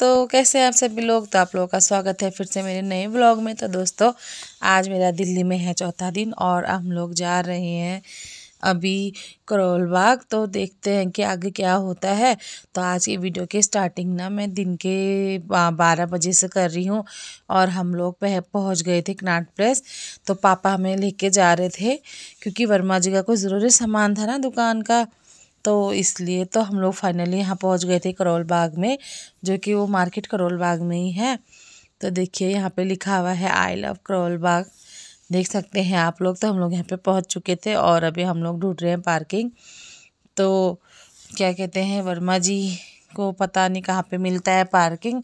तो कैसे हैं आप सभी लोग तो आप लोगों का स्वागत है फिर से मेरे नए ब्लॉग में तो दोस्तों आज मेरा दिल्ली में है चौथा दिन और हम लोग जा रहे हैं अभी करोल बाग तो देखते हैं कि आगे क्या होता है तो आज की वीडियो की स्टार्टिंग ना मैं दिन के बारह बजे से कर रही हूँ और हम लोग पहुँच गए थे कनाट प्रेस तो पापा हमें लेके जा रहे थे क्योंकि वर्मा जी का कोई ज़रूरी सामान था ना दुकान का तो इसलिए तो हम लोग फाइनली यहाँ पहुँच गए थे करोल बाग में जो कि वो मार्केट करोल बाग में ही है तो देखिए यहाँ पे लिखा हुआ है आई लव करोल बाग देख सकते हैं आप लोग तो हम लोग यहाँ पे पहुँच चुके थे और अभी हम लोग ढूंढ रहे हैं पार्किंग तो क्या कहते हैं वर्मा जी को पता नहीं कहाँ पे मिलता है पार्किंग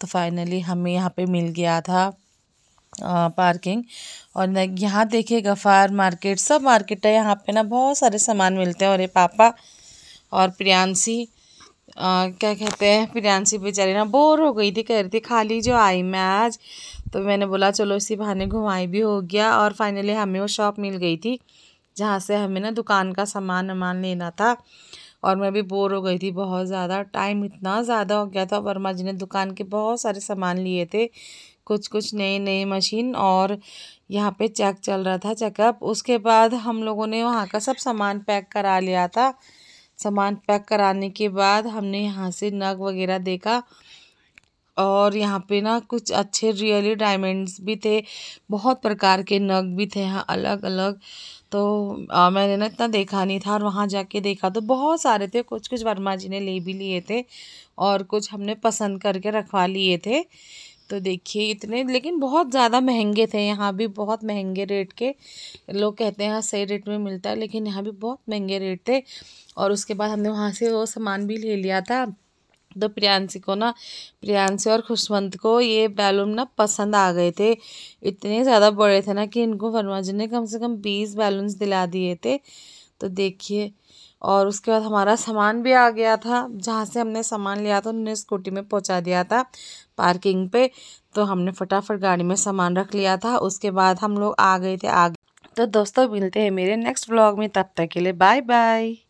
तो फाइनली हमें यहाँ पे मिल गया था आ, पार्किंग और यहाँ देखिए गफ़ार मार्केट सब मार्केट है यहाँ पे ना बहुत सारे सामान मिलते हैं और ये पापा और प्रियांशी क्या कहते हैं प्रियांशी बेचारी ना बोर हो गई थी कह रही थी खाली जो आई मैं आज तो मैंने बोला चलो इसी बहाने घुमाई भी हो गया और फाइनली हमें वो शॉप मिल गई थी जहाँ से हमें ना दुकान का सामान वामान लेना था और मैं भी बोर हो गई थी बहुत ज़्यादा टाइम इतना ज़्यादा हो गया था वर्मा जी ने दुकान के बहुत सारे सामान लिए थे कुछ कुछ नए नए मशीन और यहाँ पे चेक चल रहा था चेकअप उसके बाद हम लोगों ने वहाँ का सब सामान पैक करा लिया था सामान पैक कराने के बाद हमने यहाँ से नग वगैरह देखा और यहाँ पे ना कुछ अच्छे रियली डायमंड्स भी थे बहुत प्रकार के नग भी थे यहाँ अलग अलग तो आ, मैंने ना इतना देखा नहीं था और वहाँ जाके देखा तो बहुत सारे थे कुछ कुछ वर्मा जी ने ले भी लिए थे और कुछ हमने पसंद करके रखवा लिए थे तो देखिए इतने लेकिन बहुत ज़्यादा महंगे थे यहाँ भी बहुत महंगे रेट के लोग कहते हैं हाँ, सही रेट में मिलता है लेकिन यहाँ भी बहुत महंगे रेट थे और उसके बाद हमने वहाँ से वो सामान भी ले लिया था तो प्रियांशी को ना प्रियांशी और खुशवंत को ये बैलून ना पसंद आ गए थे इतने ज़्यादा बड़े थे ना कि इनको वर्मा जी ने कम से कम बीस बैलून्स दिला दिए थे तो देखिए और उसके बाद हमारा सामान भी आ गया था जहाँ से हमने सामान लिया था उन्होंने स्कूटी में पहुँचा दिया था पार्किंग पे तो हमने फटाफट गाड़ी में सामान रख लिया था उसके बाद हम लोग आ गए थे आगे तो दोस्तों मिलते हैं मेरे नेक्स्ट ब्लॉग में तब तक के लिए बाय बाय